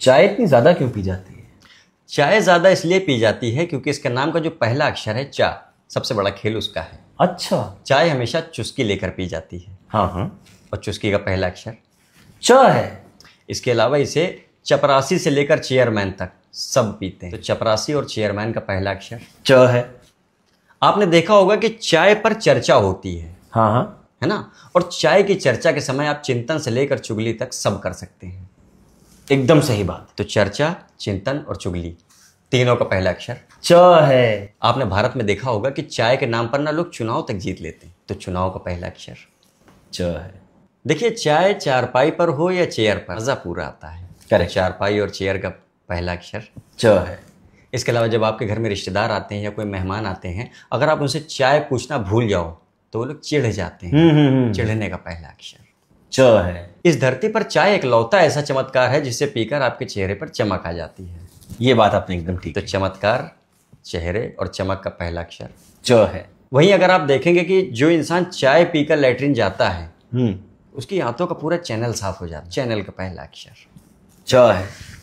चाय इतनी ज़्यादा क्यों पी जाती है चाय ज़्यादा इसलिए पी जाती है क्योंकि इसके नाम का जो पहला अक्षर है चा सबसे बड़ा खेल उसका है अच्छा चाय हमेशा चुस्की लेकर पी जाती है हाँ हाँ और चुस्की का पहला अक्षर च है इसके अलावा इसे चपरासी से लेकर चेयरमैन तक सब पीते हैं तो चपरासी और चेयरमैन का पहला अक्षर च है आपने देखा होगा कि चाय पर चर्चा होती है हाँ हाँ है ना और चाय की चर्चा के समय आप चिंतन से लेकर चुगली तक सब कर सकते हैं एकदम सही बात तो चर्चा चिंतन और चुगली तीनों का पहला अक्षर च है आपने भारत में देखा होगा कि चाय के नाम पर ना लोग चुनाव तक जीत लेते हैं तो चुनाव का पहला अक्षर च है देखिए चाय चारपाई पर हो या चेयर पर मज़ा पूरा आता है करेक्ट चारपाई और चेयर का पहला अक्षर च है इसके अलावा जब आपके घर में रिश्तेदार आते हैं या कोई मेहमान आते हैं अगर आप उनसे चाय पूछना भूल जाओ तो वो लोग चिढ़ जाते हैं हम्म, हम्म, हम्म। चिढ़ने का पहला अक्षर च है इस धरती पर चाय एक लौता ऐसा चमत्कार है जिसे पीकर आपके चेहरे पर चमक आ जाती है ये बात आपने एकदम ठीक तो चमत्कार चेहरे और चमक का पहला अक्षर च है वहीं अगर आप देखेंगे कि जो इंसान चाय पीकर लेटरिन जाता है हम्म। उसकी हाथों का पूरा चैनल साफ हो जाता है चैनल का पहला अक्षर च है